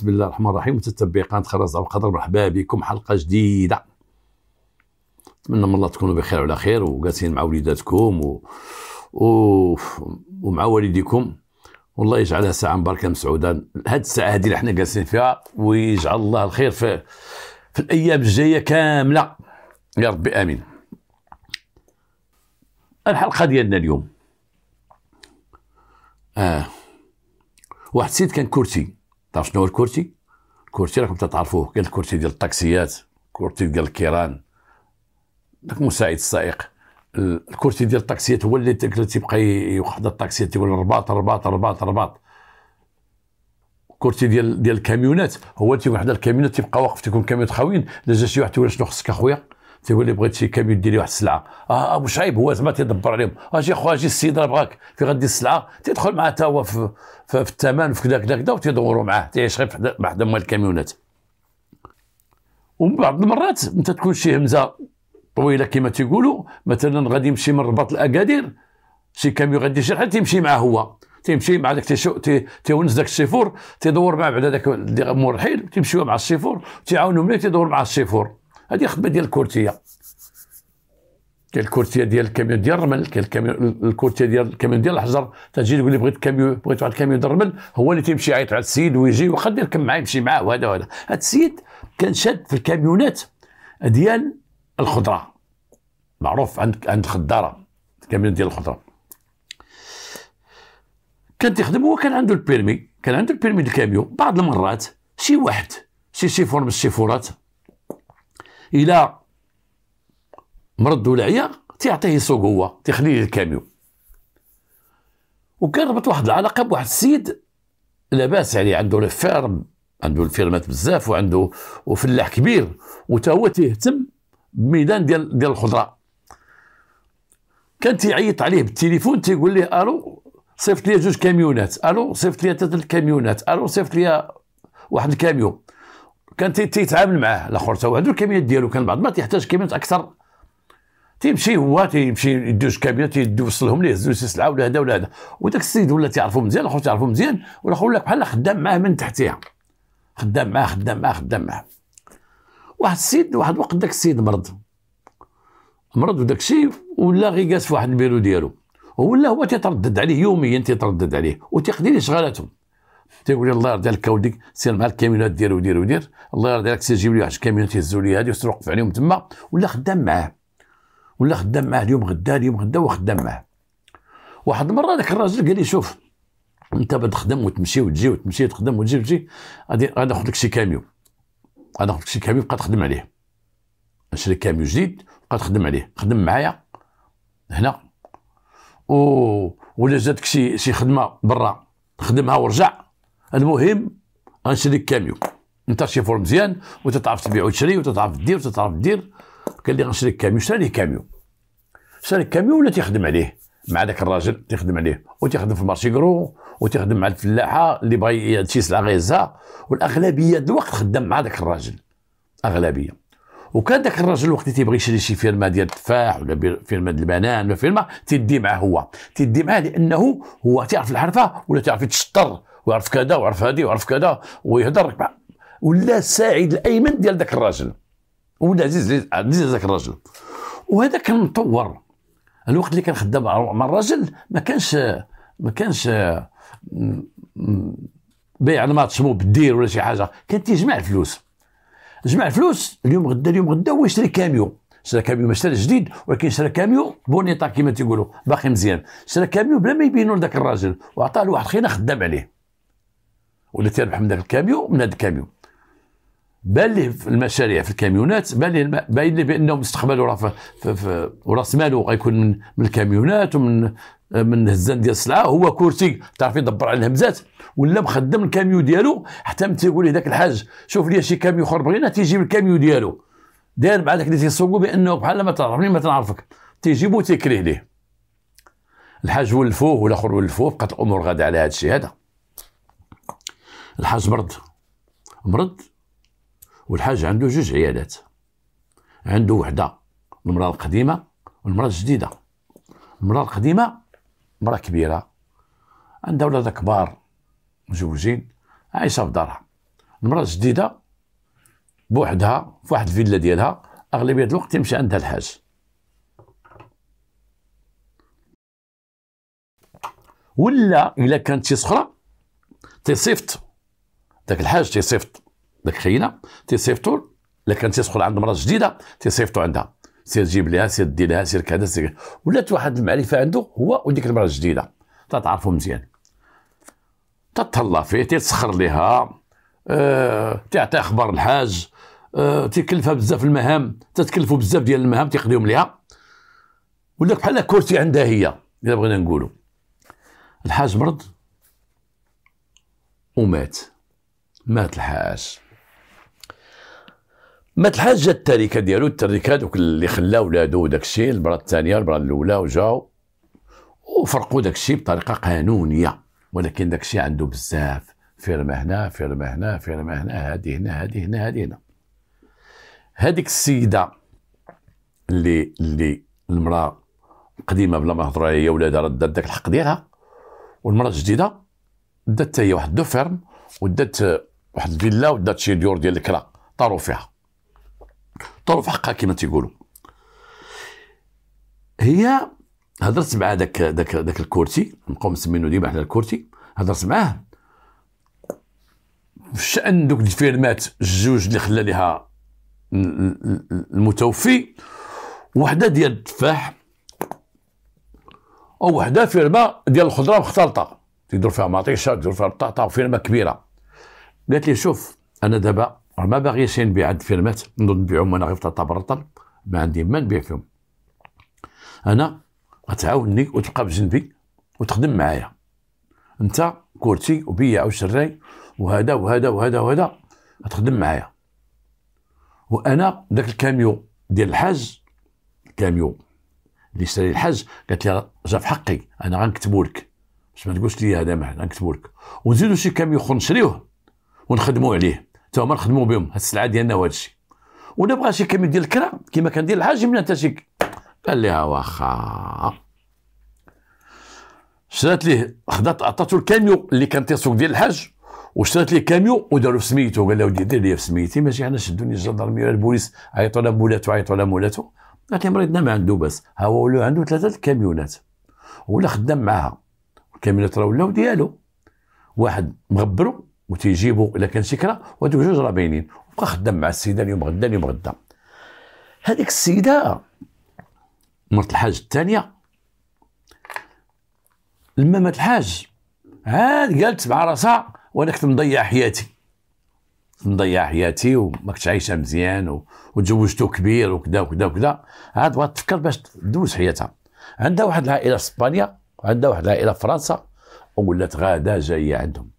بسم الله الرحمن الرحيم وتتبع قناه خرز او مرحبا بكم حلقه جديده نتمنى من الله تكونوا بخير وعلى خير وجالسين مع وليداتكم و... و... ومع والديكم والله يجعلها ساعه مباركه مسعوده هاد الساعه هذه اللي حنا جالسين فيها ويجعل الله الخير في في الايام الجايه كامله يا ربي امين الحلقه ديالنا اليوم اه واحد السيد كان كرسي تعرف شنو هو الكرسي الكرسي راكم تعرفوه كاين الكرسي ديال الطاكسيات الكرسي ديال الكيران داك مساعد السائق الكرسي ديال الطاكسيات هو اللي تيبقى يوقف الطاكسيات تيقول رباط رباط رباط رباط الكرسي ديال ديال الكاميونات هو تيكون حدا الكاميونات تيبقى واقف تيكون كاميونات خاويين لا جا شي واحد تيقول شنو خصك اخويا تيقول لي بغيت شي كاميون دير لي واحد السلعه اه ابو آه، شعيب هو زعما تيدبر عليهم اجي آه، خويا اجي السيد راه بغاك فين غادي السلعه تيدخل معاه تا هو في, في, الثمن في كذا كذا كذا وتيدوروا معاه تيعيش غير مع مال الكاميونات ومن بعض المرات انت تكون شي همزه طويله كما تيقولوا مثلا غادي يمشي من الرباط لاكادير شي كاميو غادي يجي حتى تيمشي معاه هو تيمشي مع داك تيشو تي تيونس داك الشيفور تيدور معاه بعدا داك مور الحيل تيمشيو مع الشيفور تيعاونو ملي تيدور مع الشيفور هذه خدمه ديال الكورتيه كاين الكورتيه ديال الكاميون ديال الرمل كاين الكاميون الكورتيه ديال الكاميون ديال الحجر تجي تقول لي بغيت كاميون بغيت واحد الكاميون ديال الرمل هو اللي تيمشي يعيط على السيد ويجي وخا دير كم معاه يمشي معاه وهذا وهذا هذا السيد كان شاد في الكاميونات ديال الخضره معروف عند عند خضارة الكاميون ديال الخضره كان تيخدم هو كان عنده البيرمي كان عنده البيرمي ديال الكاميون بعض المرات شي واحد شي شيفور من الشيفورات الى مرض العيا تيعطيه يسوق هو تيخليه الكاميو وكان ربط واحد العلاقه بواحد السيد لاباس عليه يعني، عنده الفيرم عنده الفيرمات بزاف وعنده وفلاح كبير وتا هو تيهتم بميدان ديال ديال الخضره كان تيعيط عليه بالتليفون تيقول ليه الو صيفط لي جوج كاميونات الو صيفط لي ثلاثه الكاميونات الو صيفط لي واحد الكاميون كان تيتعامل معاه الاخر تا هادو الكميات ديالو كان بعض ما تيحتاج كميات اكثر تيمشي هو تيمشي يدوز كابينه يوصلهم ليه يهزو شي سلعه ولا هذا ولا هذا وداك السيد ولا تيعرفو مزيان الاخر تيعرفو مزيان والاخر ولا بحال خدام معاه من تحتيها خدام معاه خدام معاه خدام معاه واحد السيد واحد الوقت داك السيد مرض مرض وداك الشيء ولا غي جالس في واحد البيرو ديالو ولا هو تيتردد عليه يوميا تيتردد عليه وتيقضي لي شغالاتهم تيقول لي الله يرضي عليك اوديك سير مع الكاميونات دير ودير ودير الله يرضي عليك سير جيب لي واحد الكاميونات يهزوا لي هذه وقف عليهم تما ولا خدام معاه ولا خدام معاه اليوم غدا اليوم غدا وخدام معاه واحد المره ذاك الراجل قال لي شوف انت تخدم وتمشي وتجي وتمشي تخدم وتجي وتجي غادي غادي ناخذ لك شي كاميو غادي ناخذ لك شي كاميو بقى تخدم عليه نشري كاميو جديد بقى تخدم عليه خدم معايا هنا و ولا جاتك شي شي خدمه برا خدمها ورجع المهم غنشري كاميو انت شيفور مزيان وتتعرف تبيع وتشري وتتعرف دير وتتعرف دير قال لي غنشريك كاميو شرى كاميو شرى كاميو ولا تيخدم عليه مع ذاك الراجل تيخدم عليه وتيخدم في المارشي كرو وتيخدم مع الفلاحه اللي باغي شي سلعه غيزها والاغلبيه الوقت خدام مع ذاك الراجل اغلبيه وكان ذاك الراجل وقت تيبغي يشري شي فيرما ديال التفاح ولا فيرما ديال البنان ولا فيرما تيدي معاه هو تيدي معاه لانه هو تيعرف الحرفه ولا تيعرف يتشطر ويعرف كذا ويعرف هذه ويعرف كذا ويهضر ولا الساعد الايمن ديال ذاك الراجل ولا عزيز عزيز ذاك الراجل وهذا كان مطور الوقت اللي كان خدام مع الراجل ما كانش ما كانش بيع الماتش مو بالدير ولا شي حاجه كان تيجمع الفلوس جمع الفلوس اليوم غدا اليوم غدا هو يشري كاميو شرا كاميو ما شراش جديد ولكن شرا كاميو بونيطا كما تيقولوا باقي مزيان شرا كاميو بلا ما يبينوا لذاك الراجل وعطاه لواحد خينا خدام عليه واللي تيربح منها في الكاميو من هذا الكاميو بان ليه في المشاريع في الكاميونات بان ليه باين ليه بانه مستقبله راه في وراس ماله غيكون من الكاميونات ومن من هزان ديال السلعه هو كورتي تعرف يدبر على الهمزات ولا مخدم الكاميو ديالو حتى متى يقول له ذاك الحاج شوف لي شي كاميو اخر بغينا تيجيب الكاميو ديالو داير مع ذاك اللي تيسوقو بانه بحال ما تعرفني ما تنعرفك تيجيبو تيكريه ليه الحاج ولفوه والاخر ولفوه بقات الامور غاده على هذا الشيء هذا الحاج مرض مرض والحاج عنده جوج عيالات عنده وحده المراه القديمه والمراه الجديده المراه القديمه مراه كبيره عندها ولاد كبار مزوجين عايشه في دارها المراه الجديده بوحدها في واحد الفيلا ديالها اغلبيه الوقت يمشي عندها الحاج ولا الا كانت شي صخره تصيفط ذاك الحاج تيصيفط ذاك خينا تيصيفطو كان تيدخل عند مراه جديده تيصيفطو عندها سير جيب لها سير دير لها سير كذا سير ولات واحد المعرفه عنده هو وديك المراه الجديده تتعرفو مزيان تتهلا فيه تيتسخر ليها أه تعطي اخبار الحاج أه تيكلفها بزاف المهام تتكلفو بزاف ديال المهام تيقضيهم ليها ولا بحال كرسي عندها هي الا بغينا نقولو الحاج مرض ومات مات الحاج مات الحاج جات التركه ديالو التركه دوك اللي خلا ولادو وداك الشيء المراه الثانيه المره الاولى وجاو وفرقوا داك الشيء بطريقه قانونيه ولكن داك الشيء عنده بزاف فيرما هنا فيرما هنا فيرما هنا هادي هنا هادي هنا هادي هنا هذيك السيده اللي اللي المراه قديمه بلا ما هضر عليها ولادها ردات داك الحق ديالها والمراه الجديده دات هي واحد دو فيرم ودات واحد الفيلا ودات شي ديور ديال الكرا طاروا فيها طاروا في حقها كما تيقولوا هي هضرت مع داك داك داك الكورتي نبقاو مسمينو ديما حنا الكورتي هضرت معاه في شان دوك الفيرمات الجوج اللي خلى ليها المتوفي وحده ديال التفاح او وحده فيرما ديال الخضره مختلطه تيدور فيها مطيشه تيدور فيها بطاطا وفيرما كبيره قالت لي شوف انا دابا ما باغيش نبيع عند فيرمات نبيعهم وانا غير في طبرطل ما عندي ما نبيع فيهم انا غتعاوني وتبقى بجنبي وتخدم معايا انت كورتي وبيع وشراي وهذا وهذا وهذا وهذا غتخدم معايا وانا ذاك الكاميو ديال الحاج الكاميو اللي شري الحاج قالت لي جا في حقي انا غنكتبو لك باش ما تقولش لي هذا ما غنكتبو لك ونزيدو شي كاميو اخر نشريوه ونخدموا عليه حتى هما نخدموا بهم هاد السلعه ديالنا وهذا الشيء ولا بغى شي كميه ديال الكرا كما كندير الحاج من حتى شي قال ها واخا شرات ليه خدات عطاتو الكاميو اللي كان تيسوق ديال الحاج وشرات ليه كاميو وداروا في سميتو قال له ودي دير ليا في سميتي ماشي انا شدوني الجندرميه ولا البوليس عيطوا على مولاتو عيطوا على مولاتو قالت لهم مريضنا ما عنده باس ها هو ولا عنده ثلاثه الكاميونات ولا خدام معاها الكاميونات راه ولاو ديالو واحد مغبرو وتيجيبوا الا كان سكره وهذوك جوج راه باينين وبقى خدام مع السيده اليوم غدا اليوم غدا هذيك السيده مرت الحاج الثانيه لما مات الحاج عاد قالت مع راسها وانا كنت مضيع حياتي مضيع حياتي وما كنتش عايشه مزيان وتزوجتو وتزوجته كبير وكذا وكذا وكذا عاد بغات تفكر باش تدوز حياتها عندها واحد العائله في اسبانيا عندها واحد العائله في فرنسا وولات غاده جايه عندهم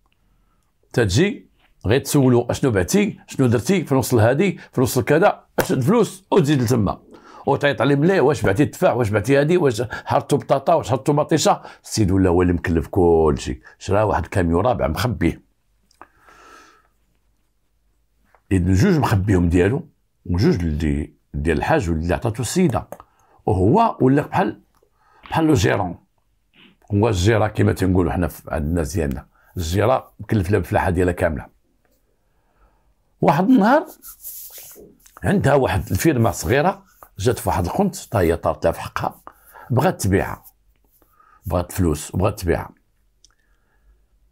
تتجي غير تسولو اشنو بعتي شنو درتي في نص هادي في نص كذا اشد فلوس وتزيد لتما وتعيط عليه ملي واش بعتي التفاح واش بعتي هادي واش حرتو بطاطا واش حرتو مطيشه السيد ولا هو اللي مكلف كلشي شرا واحد كاميو رابع مخبيه اذن جوج مخبيهم ديالو وجوج اللي ديال الحاج واللي عطاتو السيده وهو ولا بحال بحال لو جيرون هو الجيران كما تنقولوا حنا عند الناس ديالنا الجيره مكلف بالفلاحه ديالها كامله واحد النهار عندها واحد الفيرما صغيره جات في واحد القنت حتى هي طارت لها في حقها بغات تبيعها بغات فلوس وبغات تبيعها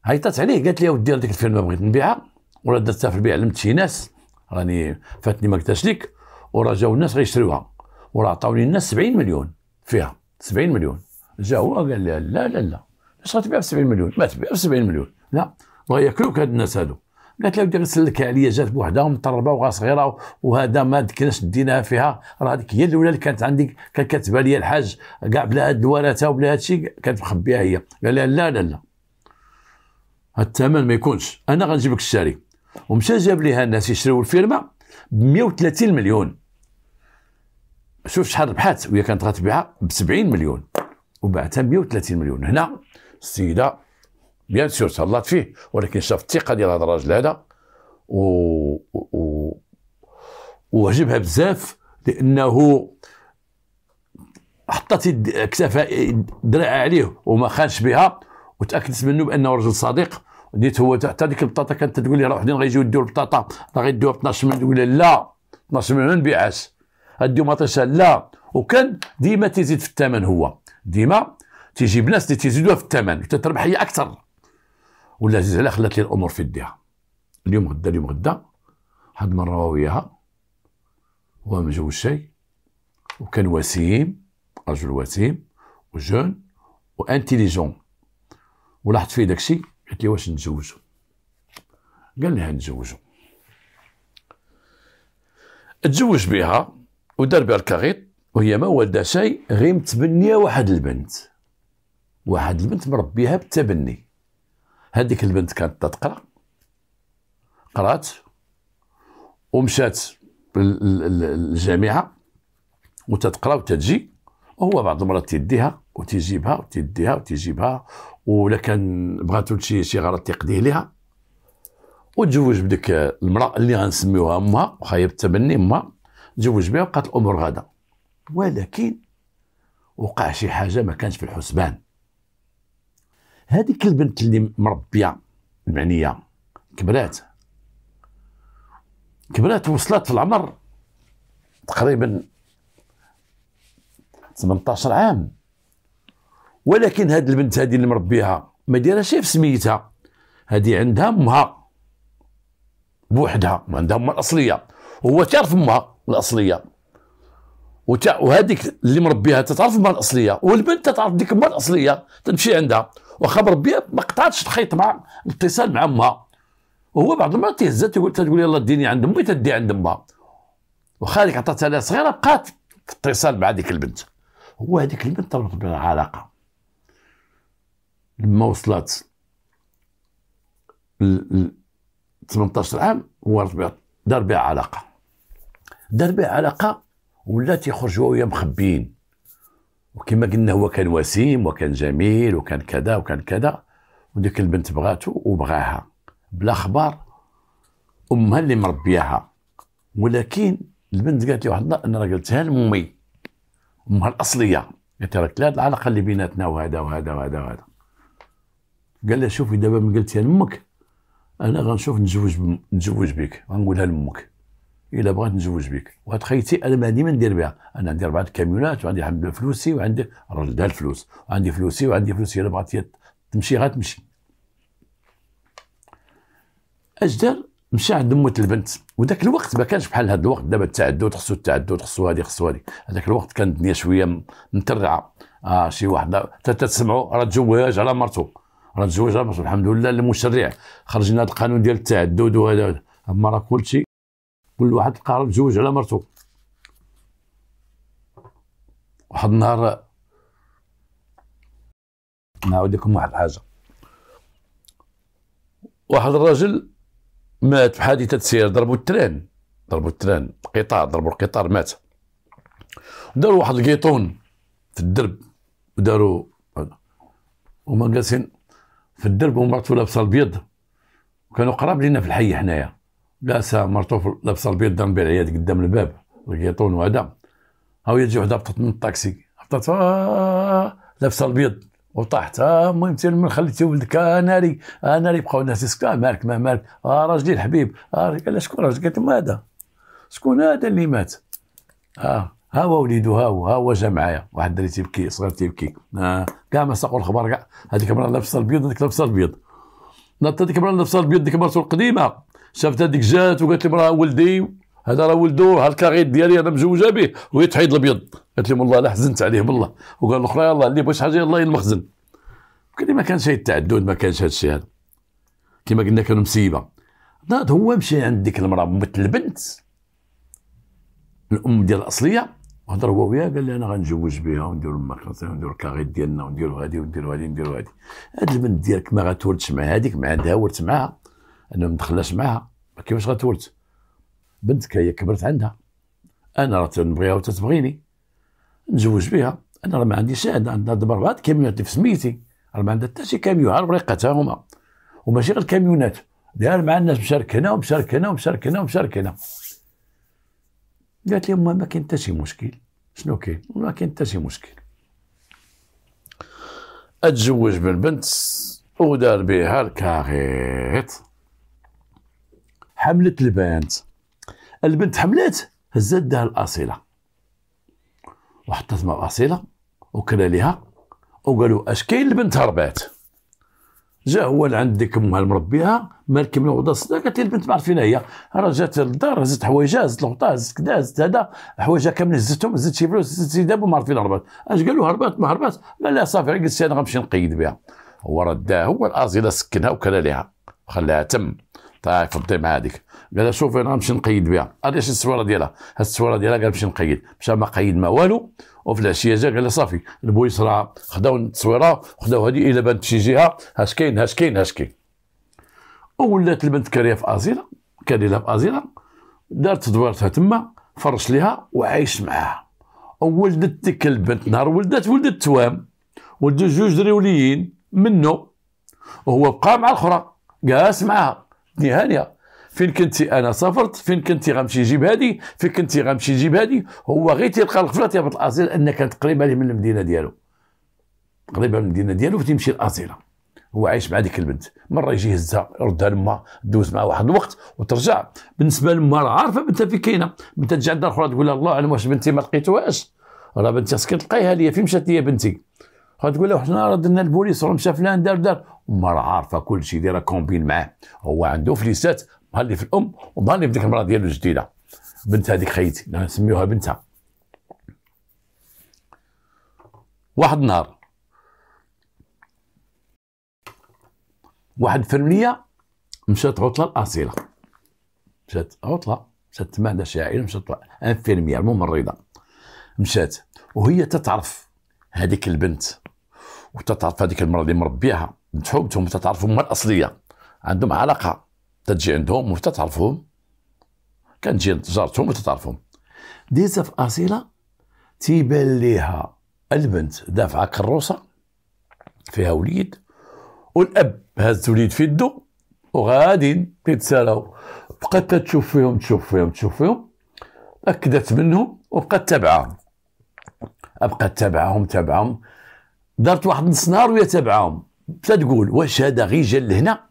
عيطات عليه قالت لي ودي هذيك الفيرما بغيت نبيعها ولا درتها في البيع علمت شي ناس راني فاتني ما قلتهاش ليك وراه جاو الناس غيشروها وراه عطاوني الناس 70 مليون فيها 70 مليون جا هو قال لا لا لا ليش غتبيع ب 70 مليون ما تبيع ب 70 مليون لا ياكلوك هاد الناس هادو قالت لها ودي غنسلك عليا جات بوحدها ومطربه وغا صغيره وهذا ما كناش ديناها فيها راه هذيك هي الاولى اللي كانت عندي كانت كاتبه لي الحاج كاع بلا هاد الوراثه وبلا هاد الشيء كانت مخبيها هي قال لها لا لا لا الثمن ما يكونش انا غنجيب لك الشاري ومشى جاب ليها الناس يشريو الفيرما ب 130 مليون شوف شحال ربحات وهي كانت غتبيعها ب 70 مليون وباعتها 130 مليون هنا السيده بيان سور تهلات فيه ولكن شاف الثقه ديال هذا الراجل هذا و, و... وعجبها بزاف لانه حطت كتافها دراعها عليه وما خانش بها وتاكدت منه بانه رجل صديق ديت هو حتى ديك البطاطا كانت تقول لي راه وحدين غيجيو يديو البطاطا راه غيديوها ب 12 مليون تقول لا 12 مليون ما نبيعهاش غديو مطيشه لا وكان ديما تيزيد في الثمن هو ديما تيجيب ناس اللي تيزيدوها في الثمن وتتربح هي اكثر ولا زلزال خلات لي الامور في يديها اليوم غدا اليوم غدا هاد المره وياها هو مجوز شيء وكان وسيم رجل وسيم وجون وانتيليجون ولاحظت فيه داكشي قالت لي واش نتزوجو قال لها نتزوجو تزوج بها ودار بها الكغيط وهي ما ولدها شيء غير متبنيه واحد البنت واحد البنت مربيها بالتبني هذيك البنت كانت تقرا قرات ومشات للجامعه وتتقرا وتتجي وهو بعض المرات تيديها وتيجيبها وتيديها وتيجيبها ولا كان بغاتو شي شي غرض تيقضيه ليها وتزوج بديك المراه اللي غنسميوها امها واخا هي بالتبني امها تزوج بها وبقات الامور غاده ولكن وقع شي حاجه ما كانش في الحسبان هذيك البنت اللي مربيه المعنيه كبرات كبرات وصلت في العمر تقريبا 18 عام ولكن هاد البنت هذه اللي مربيها ما دايرهاش في سميتها هذه عندها امها بوحدها ما عندها امها الاصليه هو تعرف امها الاصليه وهذيك اللي مربيها تتعرف المراه الاصليه والبنت تتعرف ديك المراه الاصليه تمشي عندها واخا مربيها ما قطعتش الخيط مع الاتصال مع امها وهو بعض المرات تهزها تقول تقول يلا ديني عند امي تدي عند امها واخا هذيك عطاتها لها صغيره بقات في اتصال مع ديك البنت هو هذيك البنت تربط بها علاقه لما وصلت 18 عام هو دار بها علاقه دار بها علاقه ولا تيخرج هو ويا مخبيين وكما قلنا هو كان وسيم وكان جميل وكان كذا وكان كذا وديك البنت بغاتو وبغاها بلا خبار امها اللي مربياها ولكن البنت قالت لي واحد النهار انا راه قلتها لامي امها الاصليه قالت راك لا العلاقه اللي بيناتنا وهذا وهذا وهذا وهذا قال لها شوفي دابا من قلتيها لامك انا غنشوف نتزوج نتزوج بك غنقولها لامك الا بغات نزوج بك وهاد خيتي انا ما عندي ما ندير بها انا عندي اربعه كاميونات وعندي الحمد لله فلوسي وعندي الراجل دها الفلوس وعندي فلوسي وعندي فلوسي الا بغات تمشي غتمشي اجدر مشى عند موت البنت وذاك الوقت ما كانش بحال هذا الوقت دابا التعدد خصو التعدد خصو هذه خصو هذه هذاك الوقت كانت الدنيا شويه مترعه اه شي واحد تسمعوا راه تزوج على مرته راه تزوج على مرته الحمد لله المشرع خرج لنا القانون ديال التعدد وهذا اما راه كلشي كل واحد تلقى متزوج على مرته واحد النهار نعاود لكم واحد الحاجه واحد الراجل مات في حادثه سير ضربوا التران ضربوا التران قطار ضربوا القطار مات داروا واحد القيطون في الدرب وداروا هما جالسين في الدرب ومرته لابسه الابيض وكانوا قراب لينا في الحي حنايا لابسه مرته لابسه البيض دم بالعياد قدام الباب الكيطون وهذا هاو هي تجي وحده هبطت من الطاكسي هبطت آه، لابسه البيض وطاحت آه، المهم تي من خليتي ولدك آه ناري آه ناري بقاو الناس يسكتوا آه مالك ما مالك آه راجلي الحبيب آه قال شكون راجل قالت هذا شكون هذا اللي مات آه ها هو وليدو ها هو ها هو جا معايا واحد الدري تيبكي صغير تيبكي اه كاع ما ساقوا الخبر كاع هذيك المراه لابسه البيض هذيك لابسه البيض نطت هذيك المراه لابسه البيض ديك مرته القديمه شافت هذيك جات وقالت لهم راه ولدي هذا راه ولدو ها الكاريت ديالي انا مزوجه به وهي تحيد الابيض قالت لهم والله لا حزنت عليه بالله وقال الاخرى يلا اللي بغى شي حاجه يلا المخزن لي ما كانش التعدد ما كانش هذا الشيء هذا كما قلنا كانوا مسيبه ناض نعم، هو مشى عند ديك المراه مت البنت الام ديال الاصليه وهضر هو وياها قال لي انا غنجوج بها وندير الماكله وندير الكاغيط ديالنا وندير هادي وندير هادي وندير هادي هاد البنت ديالك ما غتولدش مع هذيك مع عندها معاها انا ما نتخلاش معاها كيفاش غتولد بنتك هي كبرت عندها انا راه تنبغيها وتتبغيني نزوج بها انا راه ما عنديش انا عندنا دابا اربعه كاميونات في سميتي راه ما عندها حتى شي كاميون على بريقتها هما وماشي غير الكاميونات داير مع الناس مشارك هنا ومشارك هنا ومشارك هنا ومشارك هنا قالت لي ما ما كاين حتى شي مشكل شنو كاين ما كاين حتى شي مشكل اتزوج بالبنت ودار بها الكاغيط حملت البنت البنت حملت هزات دها الاصيله وحطت مع الاصيله وكلا ليها وقالوا اش كاين البنت هربات جا هو لعند ديك امها المربيها مالك من الغدا صدا قالت لي البنت ما عرفت فين هي راه جات للدار هزت حوايجها هزت الغطا هزت كذا هزت هذا حوايجها كاملين هزتهم هزت شي فلوس هزت شي داب ما عرفت فين هربات اش قالوا هربات ما هربات قال لها صافي قلت انا غنمشي نقيد بها هو رداها هو الاصيله سكنها وكلا ليها وخلاها تم طيب في الطيب هذيك قال شوف انا نمشي نقيد بها شي التصويره ديالها هاد التصويره ديالها قال نمشي نقيد مشى ما قيد ما والو وفي العشيه جا قال صافي البوليس راه خداو التصويره وخداو هذه الى بانت شي جهه هاش كاين هاش كاين هاش كاين ولات البنت كاريه في ازيره كاريه في ازيره دارت تدويرتها تما فرش ليها وعايش معاها ولدت ديك البنت نهار ولدت ولدت توام ولدت جوج دريوليين منه وهو بقى مع الاخرى قاس معاها نهاية هانيه فين كنتي انا سافرت فين كنتي غنمشي نجيب هادي فين كنتي غنمشي نجيب هادي هو غير تيلقى الغفله تيهبط الاصيل ان كانت قريبه ليه من المدينه ديالو قريبه من المدينه ديالو فتيمشي الاصيله هو عايش مع ديك البنت مره يجي يهزها يردها لما دوز معها واحد الوقت وترجع بالنسبه لما راه عارفه بنتها فين كاينه بنتها تجي عندها اخرى تقول الله اعلم واش بنتي ما لقيتوهاش راه بنتي خصك تلقايها ليا فين مشات ليا بنتي غتقول له حنا ردنا البوليس راه مشى فلان دار دار وما راه عارفه كل شيء دايره كومبين معاه هو عنده فليسات بحال في الام وبحال في ديك المراه ديالو الجديده بنت هذيك خيتي نسميوها بنتها واحد النهار واحد الفرمليه مشات عطله الاصيله مشات عطله مشات عندها شي عائله مشات انفيرميه الممرضه مشات وهي تتعرف هذيك البنت وتتعرف هذيك المراه اللي مربيها تحبتهم وتتعرفهم هما الاصليه عندهم علاقه تتجي عندهم وتتعرفهم تجي جارتهم وتتعرفهم ديزا في اصيله تيبان ليها البنت دافعه كروسه فيها وليد والاب هاز وليد في يدو وغادين كيتسالاو بقات تشوف فيهم تشوف فيهم تشوف فيهم اكدت منهم وبقات تابعاهم بقات تابعاهم تابعاهم دارت واحد نص نهار وهي تابعاهم تقول واش هذا غير جا لهنا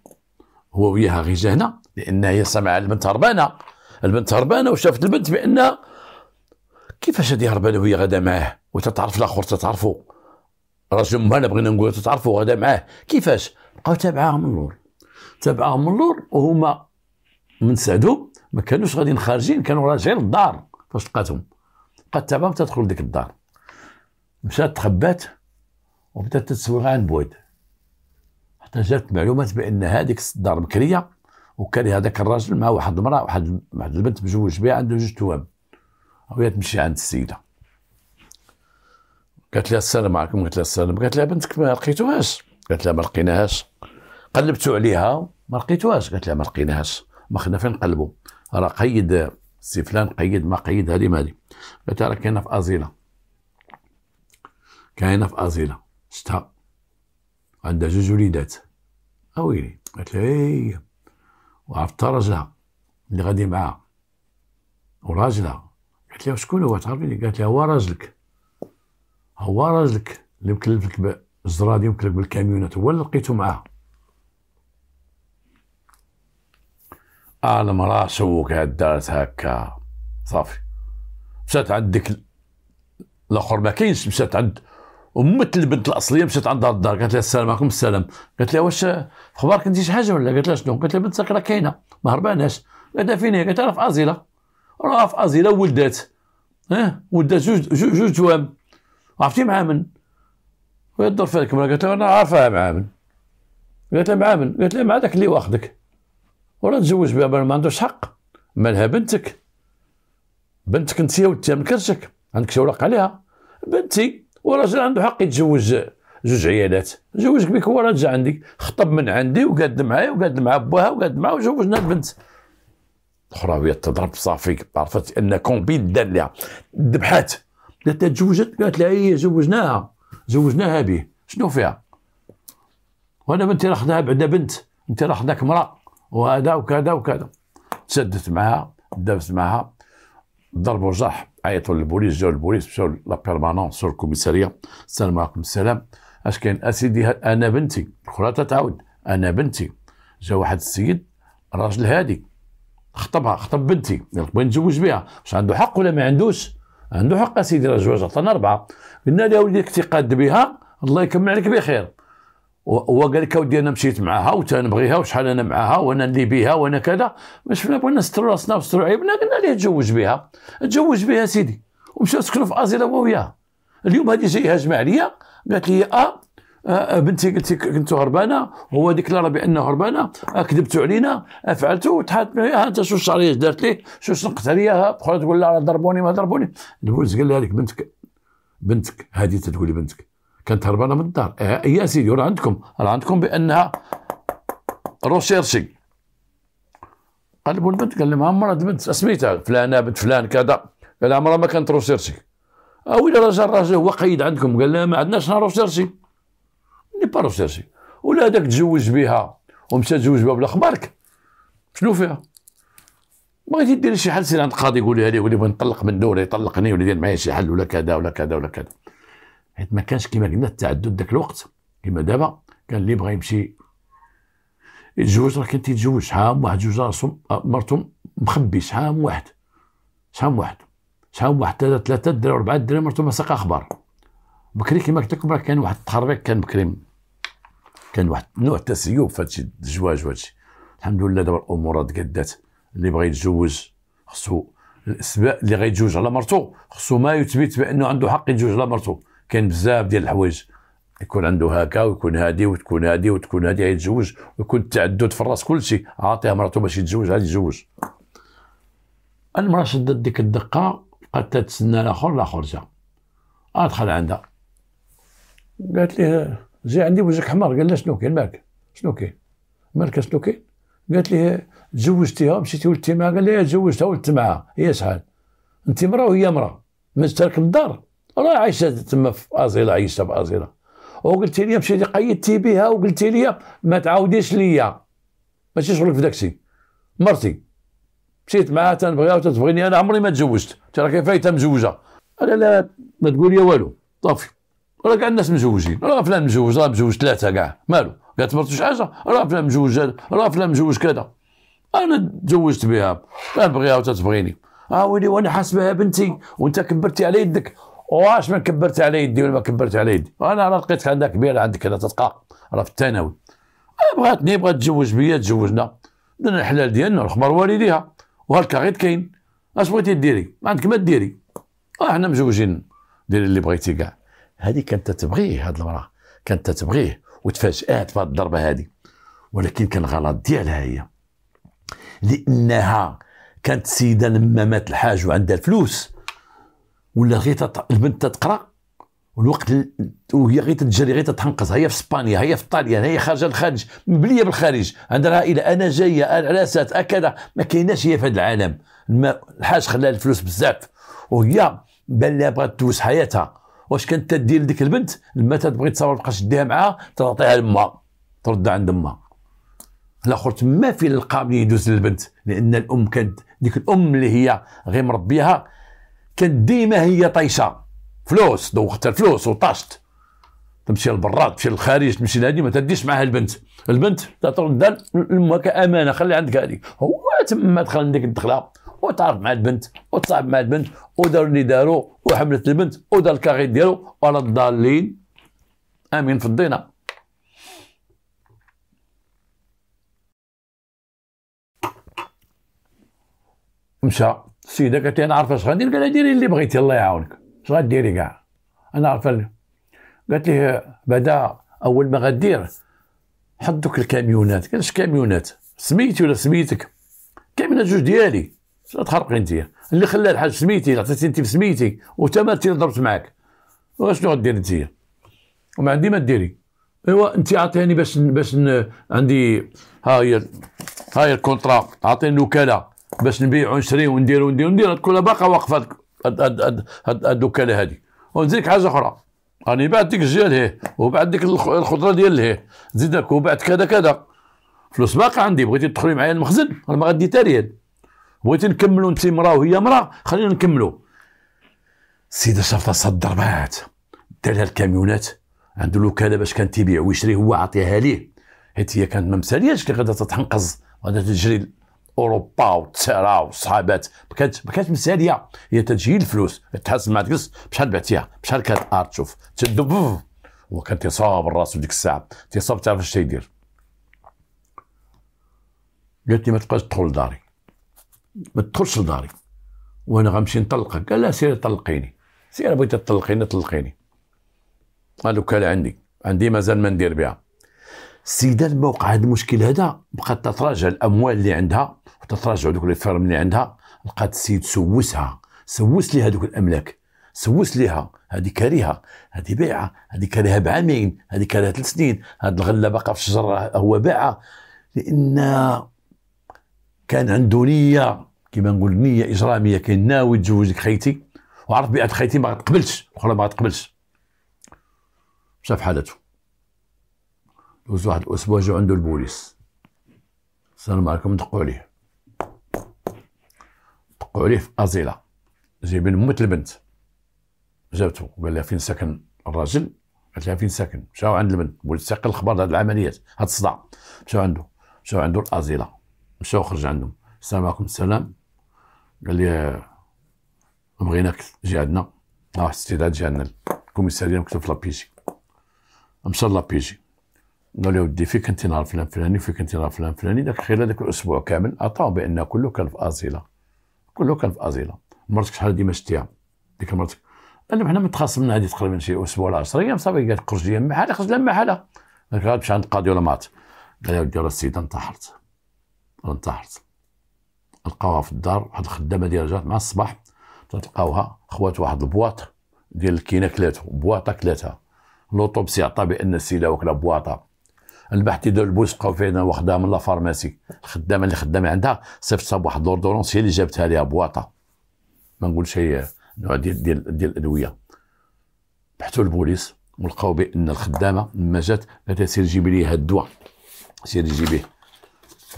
هو وياها غير جا هنا لان هي سمع البنت هربانه البنت هربانه وشافت البنت بان كيفاش هذه هربانه وهي غادا معاه وتتعرف الاخر تتعرفو رجل ما انا بغينا نقول تتعرفوا غدا معاه كيفاش بقاو تابعاهم من اللور تابعاهم من اللور وهما من سعدو ما كانوش غاديين خارجين كانوا راجعين للدار فاش لقاتهم بقات تابعهم تدخل ديك الدار مشات تخبات وبدات تتصور عن بعد حتى جات معلومات بان هذيك الدار بكريه وكان هذاك الراجل مع واحد المراه واحد واحد البنت مزوج بها عنده جوج توام وهي تمشي عند السيده قالت لها السلام عليكم قالت لها السلام قالت لها بنتك ما لقيتوهاش قالت لها ما لقيناهاش قلبتو عليها ما لقيتوهاش قالت لها ما لقيناهاش ما خدنا فين نقلبوا راه قيد سي فلان قيد ما قيد هذه ما هذه قالت لها راه كاينه في ازيله كاينه في ازيله ستها عندها جوج وليدات اويلي قالت لها اي إيه. وعرفت راجلها اللي غادي معاها وراجلها قالت لها شكون هو تعرفيني قالت لها هو راجلك هو راجلك اللي مكلفك بالزرادي دي بالكاميونات هو اللي لقيته معاه المرأة سوك دارت هكا صافي مشات عندك الاخر ما كاينش مشات عند ومت البنت الاصليه مشات عندها الدار قالت لها السلام عليكم السلام قالت لها واش اخبارك انت شي حاجه ولا قالت لها شنو قالت لها بنت راه كاينه ما هرباناش قالت لها فين هي قالت لها في ازيله راه في ازيله ولدات اه ولدات جوج جوج توام عرفتي مع من وهي الدور فيها الكبرى قالت لها انا عارفاها مع من قالت لها مع من قالت لها مع داك اللي واخدك وراه تزوج بها ما عندوش حق مالها بنتك بنتك انت ولدي من كرشك عندك شي اوراق عليها بنتي والراجل عنده حق يتزوج جوج عيالات زوجك بك هو راه جا عندك خطب من عندي وقاد معايا وقاد مع باها وقاد معاه وزوجنا البنت وهي تضرب صافي عرفت ان كومبي دار لها ذبحات قالت لها تزوجت قالت لها هي زوجناها زوجناها به شنو فيها وانا بنتي راه خداها بعدا بنت انت راه خداك مرا وهذا وكذا وكذا تسدت معها دابت معها ضرب وجرح عيطوا آية للبوليس جاوا البوليس مشاو لا بيرمانون سور الكوميساريه السلام عليكم السلام اش كاين اسيدي انا بنتي الاخرى تتعاود انا بنتي جا واحد السيد راجل هادي خطبها خطب بنتي بغي نتزوج بها واش عنده حق ولا ما عندوش عنده حق اسيدي راه زواج عطانا اربعه قلنا له وليدك قاد بها الله يكمل عليك بخير هو قال لك اودي انا مشيت معاها وتنبغيها وشحال انا معاها وانا اللي بها وانا كذا ما شفنا بغينا نستر راسنا ونستروا عيبنا قلنا ليه تزوج بها تزوج بها سيدي ومشاو سكنوا في ازيلا هو وياها اليوم هذه جايه هاجم عليا قالت لي اه, آه،, آه، بنتي قلت لك كنت هربانه هو ديكلارا بانه هربانه كذبتوا علينا فعلتوا وتحات ها انت شو الشعريه دارت لي شو شنقت عليا تقول لا ضربوني ما ضربوني البوليس قال لها لك بنتك بنتك هذه تقول لي بنتك كانت هربانه من الدار اه يا سيدي راه عندكم راه عندكم بانها روشيرشي قلبوا البنت قال ما عمرها البنت اسميتها فلانه بنت فلان كذا قال عمرها ما كانت روشيرشي او الى راجل الراجل هو قيد عندكم قال لها ما عندناش روشيرشي ني با روشيرشي ولا هذاك تزوج بها ومشى تزوج بها بلا خبارك شنو فيها بغيتي ديري شي حل سير عند القاضي يقول لي يقول لي نطلق من دوري يطلقني ولا يدير معايا شي حل ولا كذا ولا كذا ولا كذا حيت ما كانش كيما قلنا التعدد ذاك الوقت كيما دابا كان اللي بغى يمشي يتزوج راه كان تيتزوج شحال واحد جوج راسهم آه، مرتهم مخبي شحال واحد شحال واحد شحال واحد ثلاثه ثلاثه دراري اربعه دراري مرتهم ما ساق اخبار بكري كيما قلت لكم راه كان واحد التخربيق كان بكري كان واحد نوع تسيب في هادشي الزواج وهادشي الحمد لله دابا الامور تقدات اللي بغى يتزوج خصو الاسباب اللي غيتزوج على مرتو خصو ما يثبت بانه عنده حق يتزوج على مرتو كاين بزاف ديال الحوايج يكون عنده هكا ويكون هادي وتكون هادي وتكون هادي يتزوج ويكون التعدد في الراس كلشي عاطيها مراتو باش يتزوج عاد يتزوج المراه شدت ديك الدقه بقات تتسنى الاخر الاخر جا ادخل آه، عندها قالت لي جي عندي وجهك حمر قال لها شنو كاين مالك شنو كاين مالك شنو كاين قالت لي تزوجتيها مشيتي ولدتي معها قال لها إيه، تزوجتها ولدت معها هي شحال انت مراه وهي مراه ما ترك الدار راه عايشه تما في ازيلا عايشه في ازيلا وقلت لي مشيتي قيدتي بها وقلت لي ما تعاوديش ليا ماشي شغلك في داكشي مرتي مشيت معاها تنبغيها وتتبغيني انا عمري ما تزوجت انت راه فايتة مزوجه انا لا ما تقول لي والو طافي راه كاع الناس مزوجين راه فلان مزوج راه مزوج ثلاثه كاع مالو قالت مرتو شي حاجه راه فلان مزوج راه فلان مزوج كذا انا تزوجت بها تنبغيها وتتبغيني اه ويلي وانا حاسبها بنتي وانت كبرتي على يدك واش من كبرت على يدي ولا ما كبرت على يدي انا راه لقيت عندها كبيره عندك كذا تتقى راه في الثانوي أه، بغاتني بغات تزوج بيا تزوجنا درنا الحلال ديالنا الخبر والديها وهكا غير كاين اش بغيتي ديري ما عندك ما ديري احنا أه، حنا مزوجين ديري اللي بغيتي كاع هذه كانت تبغيه هذه المراه كانت تبغيه وتفاجات بهاد الضربه هذه ولكن كان غلط ديالها هي لانها كانت سيده لما مات الحاج وعندها الفلوس ولا غير البنت تقرا والوقت وهي غير تتجري غير تتحنقص هي في اسبانيا هي في ايطاليا هي خارجه للخارج مبليه بالخارج عندها عائله انا جايه راسات اكذا ما كايناش هي في هذا العالم الحاج خلاها الفلوس بزاف وهي بان لها بغات تدوز حياتها واش كانت تدير لديك البنت لما تبغي تصور بقاش تديها معاها تعطيها لما ترد عند امها الاخر تما فين القابل يدوز للبنت لان الام كانت ديك الام اللي هي غير مربيها كانت ديما هي طايشه فلوس دوختها الفلوس وطاشت تمشي للبراد تمشي للخارج تمشي لهذه ما تديش معها البنت البنت ترد لامها كامانه خلي عندك هادي هو تما دخل عندك الدخله وتعرف مع البنت وتصاحب مع البنت وداروا اللي داروا وحملت البنت ودار الكاغي ديالو ولا الضالين امين في الدينا مشى السيده قالت لي انا عارفه اش غندير قال لها ديري اللي بغيتي الله يعاونك اش غديري كاع انا عارفه قالت لي بعدا اول ما غدير حط دوك الكاميونات قال اش كاميونات سميتي ولا سميتك كاميونات جوج ديالي شنو تخرقي انت اللي خلى الحاج سميتي اللي عطيتي انت بسميتي وتمرتي ضربت معاك واشنو غدير انت وما عندي ما ديري ايوا انت عطيني باش باش عندي ها هي ها هي الكونترا عطيني الوكاله باش نبيع ونشري وندير وندير وندير تكون باقا واقفه هاد هاد هاد الدكانه هادي ونزيدك حاجه اخرى راني بعت ديك الجهه لهيه وبعد ديك الخضره ديال لهيه زيدك لك وبعت كذا كذا فلوس باقا عندي بغيتي تدخلي معايا المخزن انا ما غادي تا ريال بغيتي نكملوا انت مراه وهي مراه خلينا نكملوا السيده شافتها صد ضربات دار لها الكاميونات عنده الوكاله باش كان تبيع ويشري هو عاطيها ليه حيت هي كانت ما مسالياش اللي غادا تتحنقز غادا تجري اوروبا ما والصحابات ما كانتش مساليه هي تجي الفلوس تحاسب ما تقص بشحال بعتيها بشحال كانت ارت شوف تدب هو كان تيصاب راسو ديك الساعه تيصاب تعرف اش تيدير قالت لي ما تبقاش تدخل لداري ما تدخلش لداري وانا غنمشي نطلقك قال لا سيري طلقيني سيري بغيتي تطلقيني طلقيني قالوا كان عندي عندي مازال ما ندير بها السيده لما وقع هذا المشكل هذا بقات تتراجع الاموال اللي عندها تتراجع دوك لي فيرم اللي عندها لقات السيد سوسها سوس ليها هذوك الاملاك سوس ليها هذه كريهه هذه بيعه هذه كريهه بعامين هذه كريهه ثلاث سنين هذه الغله باقا في الشجره هو باعها لان كان عنده نيه كما نقول نيه اجراميه كان ناوي يتزوج لك خيتي وعرف بيئه خيتي ما تقبلش الاخرى ما تقبلش مشى في حالته دوز واحد الاسبوع جا عنده البوليس السلام عليكم دقوا عليه في أزيلة جايبين موت البنت جابته قال لها فين ساكن الراجل قالت لها فين ساكن مشاو عند البنت ولد ساق الخبر هاد العمليات هاد الصداع مشاو عنده مشاو عنده الازيله مشاو خرج عندهم السلام عليكم السلام قال لي بغيناك تجي عندنا اه استعداد جا عندنا الكوميساريه مكتوب في لابيجي مشى لابيجي قال لي ودي فيك انت نهار فلان فلاني فيك انت نهار فلان فلاني داك خلال داك الاسبوع كامل عطاه بان كله كان في ازيله كله كان في ازيلا مرتك شحال ديما شتيها ديك مرتك قال لهم حنا متخاصمنا هذه تقريبا شي اسبوع ولا 10 ايام صافي قالت خرج لي محاله خرج لها محاله قالت غتمشي عند القاضي ولا مات قال لها ودي راه السيده انتحرت انتحرت لقاوها في الدار واحد الخدامه ديالها جات مع الصباح تلقاوها خوات واحد البواط ديال الكينه كلاتو بواطه كلاتها لوطوبسي عطى بان السيده واكله بواطه البحث بعد البوس لقاو فينا وحده من لافارماسي الخدامه اللي خدامه عندها صيفط صاب واحد لوردونونس هي اللي جابتها ليها بواطه ما نقولش هي نوع ديال ديال ديال الادويه بحثوا البوليس ولقاو بان الخدامه لما جات قالت سير جيبي لي هذا الدواء سير جيبيه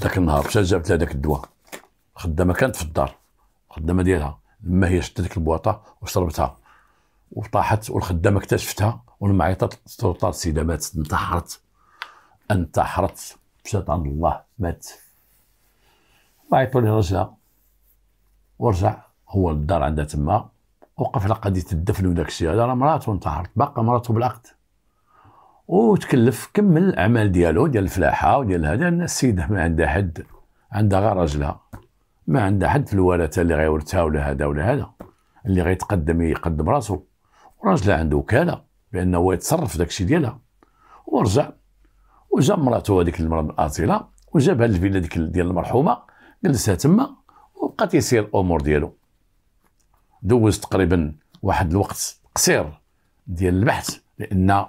ذاك النهار مشات جابت لها ذاك الدواء الخدامه كانت في الدار الخدامه ديالها لما هي شدت ديك البواطه وشربتها وطاحت والخدامه اكتشفتها ولما عيطت السلطه السيده ماتت انتحرت انتحرت مشات عند الله مات وعيطوا لي رجع ورجع هو الدار عندها تما وقف على قضيه الدفن وداك الشيء هذا راه مراته انتحرت باقا مراته بالعقد وتكلف كمل الاعمال ديالو ديال الفلاحه وديال هذا السيده ما عندها حد عندها غير راجلها ما عندها حد في الورثه اللي غيورثها ولا هذا ولا هذا اللي غيتقدم يقدم راسو وراجلها عنده وكاله بانه هو يتصرف في داك الشيء ديالها ورجع وجا مراته هذيك المراه الاصيله وجابها للفيلا ديك ديال المرحومه جلسها تما وبقى تيسير الامور ديالو دوز تقريبا واحد الوقت قصير ديال البحث لان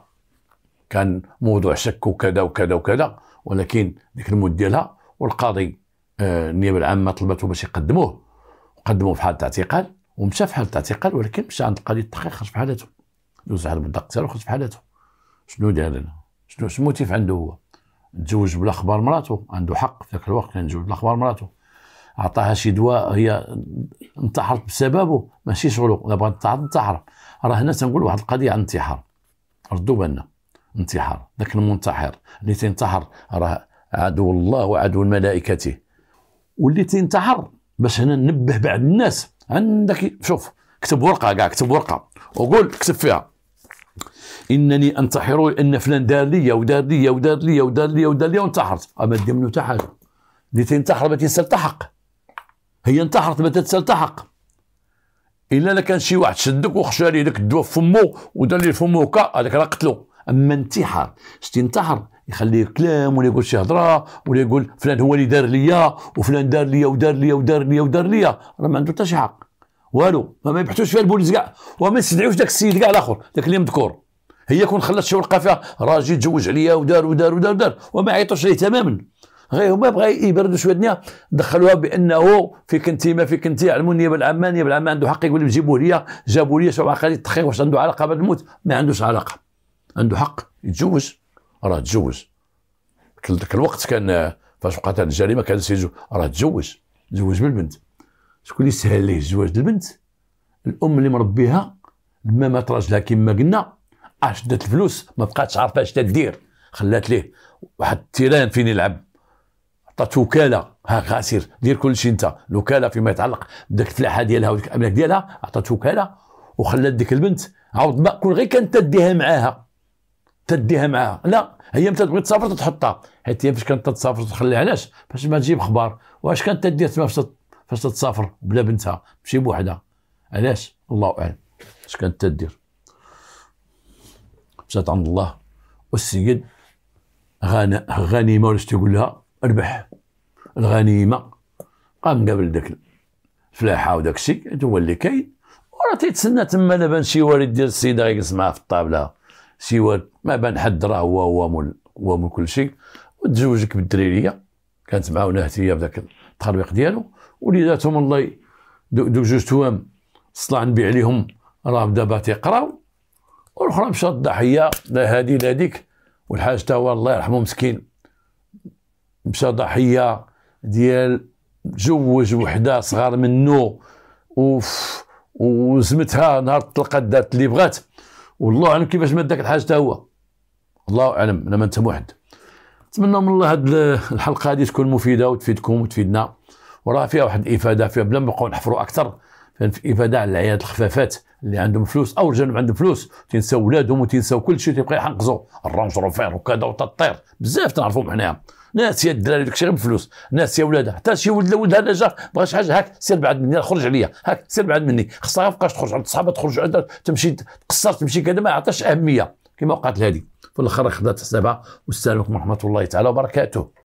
كان موضوع شك وكذا وكذا وكذا ولكن ديك المده ديالها والقاضي آه النيابه العامه طلبته باش يقدموه وقدموه في حاله اعتقال ومشى في حاله اعتقال ولكن مشى عند القاضي التحقيق خرج في حالته دوز على بالدق وخرج في حالته شنو دار لنا؟ شنو شنو الموتيف عنده هو تزوج بلا خبر مراته عنده حق في ذاك الوقت يعني يتزوج بلا خبر مراته عطاها شي دواء هي انتحرت بسببه ماشي شغله لا بغات تنتحر انتحر راه هنا تنقول واحد القضيه عن انتحار ردوا بالنا انتحار ذاك المنتحر اللي تنتحر راه عدو الله وعدو ملائكته واللي تنتحر باش هنا ننبه بعض الناس عندك شوف كتب ورقه كاع كتب ورقه وقول كتب فيها انني انتحر ان فلان دار لي ودار لي ودار لي ودار لي ودار لي وانتحرت اما دي منه حتى حاجه اللي تنتحر ما تنسلتحق هي انتحرت ما تتسلتحق الا لا كان شي واحد شدك وخشى عليه داك الدواء في فمو ودار ليه فمو هكا هذاك راه قتلو اما انتحار شتي انتحر يخليه كلام ولا يقول شي هضره ولا يقول فلان هو اللي دار ليا وفلان دار ليا ودار ليا ودار ليا ودار ليا راه ما عنده حتى شي حق والو ما, يبحثوش فيها البوليس كاع وما يستدعيوش ذاك السيد كاع الاخر ذاك اللي مذكور هي كون خلات ورقه فيها راجل تزوج عليا ودار ودار ودار ودار وما عيطوش عليه تماما غير هما بغا يبردوا شويه الدنيا دخلوها بانه فيك انت ما فيك انت علموا النيابه العامه النيابه العامه عنده حق يقول لهم جيبوه ليا جابوا ليا شو عقد التخير واش عنده علاقه بعد الموت ما عندوش علاقه عنده حق يتزوج راه تزوج ذاك الوقت كان فاش وقعت الجريمه كان سيزو راه تزوج تزوج بالبنت شكون اللي سهل ليه الزواج البنت الام اللي مربيها ما مات راجلها كما قلنا اه الفلوس ما بقاتش عارفه اش تدير خلات ليه واحد التيران فين يلعب عطات وكاله ها غاسير دير كل شيء انت الوكاله فيما يتعلق بداك الفلاحه ديالها وديك الاملاك ديالها عطات وكاله وخلات ديك البنت عاود ما كون غير كانت تديها معاها تديها معاها لا هي متى تبغي تسافر تحطها حيت هي فاش كانت تسافر تخليها علاش باش ما تجيب خبار واش كانت تدير تما فاش تسافر بلا بنتها ماشي بوحدها علاش الله اعلم اش كانت تدير مشات عند الله والسيد غانا غنيمه ولا تيقول لها ربح الغنيمه قام قبل داك الفلاحه وداك الشيء هو اللي كاين وراه تيتسنى تما بان شي والد ديال السيده غيجلس معاه في الطابله شي والد ما بان حد راه هو هو مول هو مول كل شيء وتزوجك بالدريريه كانت معاونه هي في ذاك التخربيق ديالو وليداتهم الله دوك جوج توام طلع نبيع عليهم راه دابا تيقراو والاخرى مشات ضحيه لا هادي لا هاديك والحاج تا هو الله يرحمه مسكين مشى ضحيه ديال جوج وحده صغار منه وف وزمتها نهار طلقت دارت اللي بغات والله اعلم كيفاش مات داك الحاج تا هو الله اعلم انا ما نتهم واحد نتمنى من الله هاد الحلقه هذه تكون مفيده وتفيدكم وتفيدنا وراه فيها واحد الافاده فيها بلا ما نبقاو نحفروا اكثر افاده على العيالات الخفافات اللي عندهم فلوس او جانب عندهم فلوس تنساو ولادهم وتنساو كل شيء تيبقى يحنقزوا الرانج روفير وكذا وتطير بزاف تنعرفهم حنايا ناس يا الدراري داكشي غير بالفلوس ناس يا ولادها حتى شي ولد هذا نجا بغا شي حاجه هاك سير بعد مني خرج عليا هاك سير بعد مني خصها مابقاش تخرج عند صحابها تخرج عندها تمشي تقصر تمشي كذا ما عطاش اهميه كما وقعت لهذه في الاخر خدات حسابها والسلام عليكم ورحمه الله تعالى وبركاته